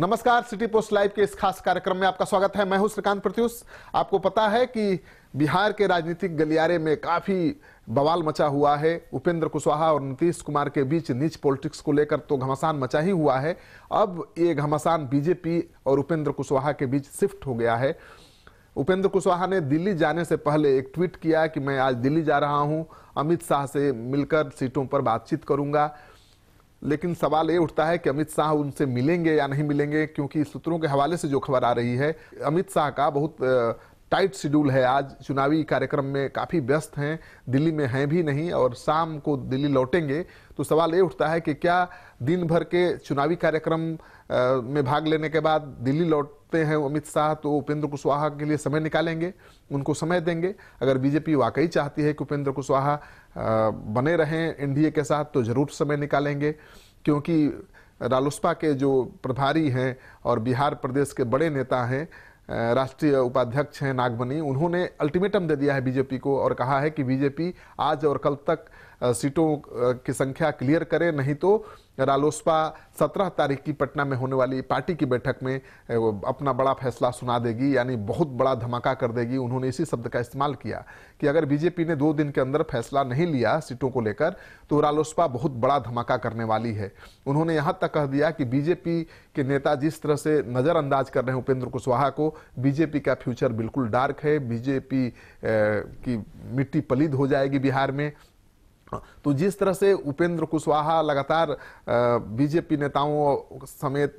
नमस्कार city post live के इस खास कार्यक्रम में आपका स्वागत है मैं हूं श्रीकांत प्रत्युष आपको पता है कि बिहार के राजनीतिक गलियारे में काफी बवाल मचा हुआ है उपेंद्र कुशवाहा और नीतीश कुमार के बीच नीच पॉलिटिक्स को लेकर तो घमासान मचा ही हुआ है अब ये घमासान बीजेपी और उपेंद्र कुशवाहा के बीच शिफ्ट हो गया है उपेंद्र कुशवाहा ने दिल्ली जाने से पहले एक ट्वीट किया कि मैं आज दिल्ली जा रहा हूं अमित शाह से मिलकर सीटों पर बातचीत करूंगा लेकिन सवाल ये उठता है कि अमित शाह उनसे मिलेंगे या नहीं मिलेंगे क्योंकि सूत्रों के हवाले से जो खबर आ रही है अमित शाह का बहुत टाइट शेड्यूल है आज चुनावी कार्यक्रम में काफ़ी व्यस्त हैं दिल्ली में हैं भी नहीं और शाम को दिल्ली लौटेंगे तो सवाल ये उठता है कि क्या दिन भर के चुनावी कार्यक्रम में भाग लेने के बाद दिल्ली लौटते हैं अमित शाह तो उपेंद्र कुशवाहा के लिए समय निकालेंगे उनको समय देंगे अगर बीजेपी वाकई चाहती है कि उपेंद्र कुशवाहा बने रहें एनडीए के साथ तो ज़रूर समय निकालेंगे क्योंकि रालोसपा के जो प्रभारी हैं और बिहार प्रदेश के बड़े नेता हैं राष्ट्रीय उपाध्यक्ष हैं नागमनी उन्होंने अल्टीमेटम दे दिया है बीजेपी को और कहा है कि बीजेपी आज और कल तक सीटों की संख्या क्लियर करें नहीं तो रालोसपा 17 तारीख की पटना में होने वाली पार्टी की बैठक में अपना बड़ा फैसला सुना देगी यानी बहुत बड़ा धमाका कर देगी उन्होंने इसी शब्द का इस्तेमाल किया कि अगर बीजेपी ने दो दिन के अंदर फैसला नहीं लिया सीटों को लेकर तो रालोसपा बहुत बड़ा धमाका करने वाली है उन्होंने यहाँ तक कह दिया कि बीजेपी के नेता जिस तरह से नज़रअंदाज कर रहे हैं उपेंद्र कुशवाहा को बीजेपी का फ्यूचर बिल्कुल डार्क है बीजेपी की मिट्टी पलीद हो जाएगी बिहार में तो जिस तरह से उपेंद्र कुशवाहा लगातार बीजेपी नेताओं समेत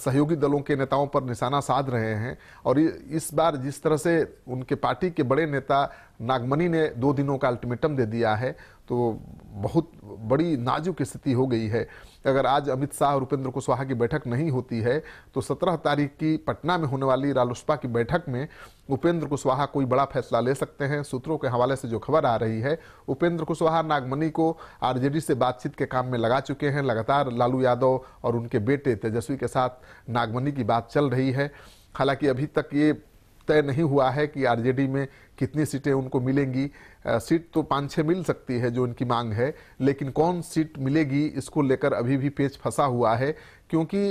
सहयोगी दलों के नेताओं पर निशाना साध रहे हैं और इस बार जिस तरह से उनके पार्टी के बड़े नेता नागमणि ने दो दिनों का अल्टीमेटम दे दिया है तो बहुत बड़ी नाजुक स्थिति हो गई है अगर आज अमित शाह और उपेंद्र कुशवाहा की बैठक नहीं होती है तो 17 तारीख की पटना में होने वाली रालोसपा की बैठक में उपेंद्र कुशवाहा कोई बड़ा फैसला ले सकते हैं सूत्रों के हवाले से जो खबर आ रही है उपेंद्र कुशवाहा नागमनी को आरजेडी से बातचीत के काम में लगा चुके हैं लगातार लालू यादव और उनके बेटे तेजस्वी के साथ नागमणि की बात चल रही है हालांकि अभी तक ये तय नहीं हुआ है कि आरजेडी में कितनी सीटें उनको मिलेंगी सीट तो पाँच छः मिल सकती है जो उनकी मांग है लेकिन कौन सीट मिलेगी इसको लेकर अभी भी पेच फंसा हुआ है क्योंकि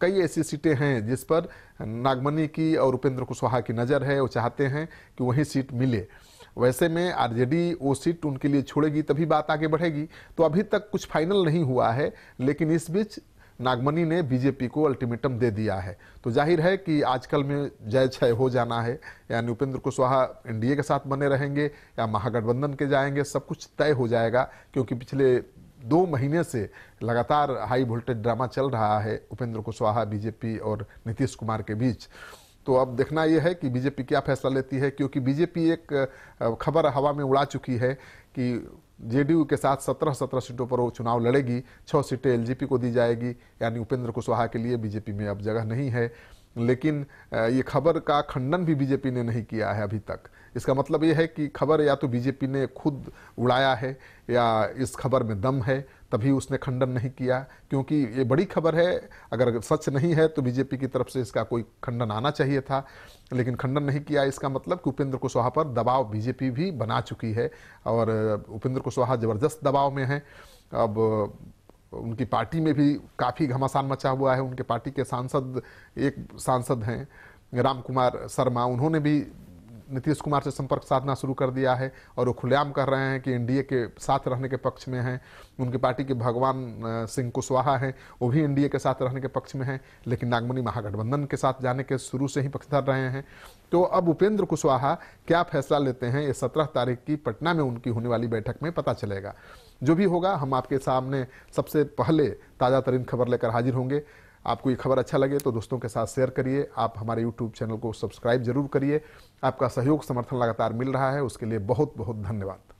कई ऐसी सीटें हैं जिस पर नागमणि की और उपेंद्र कुशवाहा की नज़र है वो चाहते हैं कि वही सीट मिले वैसे में आरजेडी वो सीट उनके लिए छोड़ेगी तभी बात आगे बढ़ेगी तो अभी तक कुछ फाइनल नहीं हुआ है लेकिन इस बीच नागमणि ने बीजेपी को अल्टीमेटम दे दिया है तो जाहिर है कि आजकल में जय छय हो जाना है यानी उपेंद्र कुशवाहा एनडीए के साथ बने रहेंगे या महागठबंधन के जाएंगे सब कुछ तय हो जाएगा क्योंकि पिछले दो महीने से लगातार हाई वोल्टेज ड्रामा चल रहा है उपेंद्र कुशवाहा बीजेपी और नीतीश कुमार के बीच तो अब देखना यह है कि बीजेपी क्या फैसला लेती है क्योंकि बीजेपी एक खबर हवा में उड़ा चुकी है कि जेडीयू के साथ सत्रह सत्रह सीटों पर वो चुनाव लड़ेगी छः सीटें एलजेपी को दी जाएगी यानी उपेंद्र कुशवाहा के लिए बीजेपी में अब जगह नहीं है लेकिन ये खबर का खंडन भी बीजेपी ने नहीं किया है अभी तक इसका मतलब ये है कि खबर या तो बीजेपी ने खुद उड़ाया है या इस खबर में दम है तभी उसने खंडन नहीं किया क्योंकि ये बड़ी खबर है अगर सच नहीं है तो बीजेपी की तरफ से इसका कोई खंडन आना चाहिए था लेकिन खंडन नहीं किया इसका मतलब कि उपेंद्र कुशवाहा पर दबाव बीजेपी भी बना चुकी है और उपेंद्र कुशवाहा ज़बरदस्त दबाव में है अब उनकी पार्टी में भी काफ़ी घमासान मचा हुआ है उनके पार्टी के सांसद एक सांसद हैं राम कुमार शर्मा उन्होंने भी नीतीश कुमार से संपर्क साधना शुरू कर दिया है और वो खुलेआम कर रहे हैं कि एनडीए के साथ रहने के पक्ष में हैं उनकी पार्टी के भगवान सिंह कुशवाहा हैं वो भी एनडीए के साथ रहने के पक्ष में हैं लेकिन नागमनी महागठबंधन के साथ जाने के शुरू से ही पक्षधर रहे हैं तो अब उपेंद्र कुशवाहा क्या फैसला लेते हैं ये सत्रह तारीख की पटना में उनकी होने वाली बैठक में पता चलेगा जो भी होगा हम आपके सामने सबसे पहले ताज़ा तरीन खबर लेकर हाजिर होंगे आपको ये खबर अच्छा लगे तो दोस्तों के साथ शेयर करिए आप हमारे यूट्यूब चैनल को सब्सक्राइब जरूर करिए आपका सहयोग समर्थन लगातार मिल रहा है उसके लिए बहुत बहुत धन्यवाद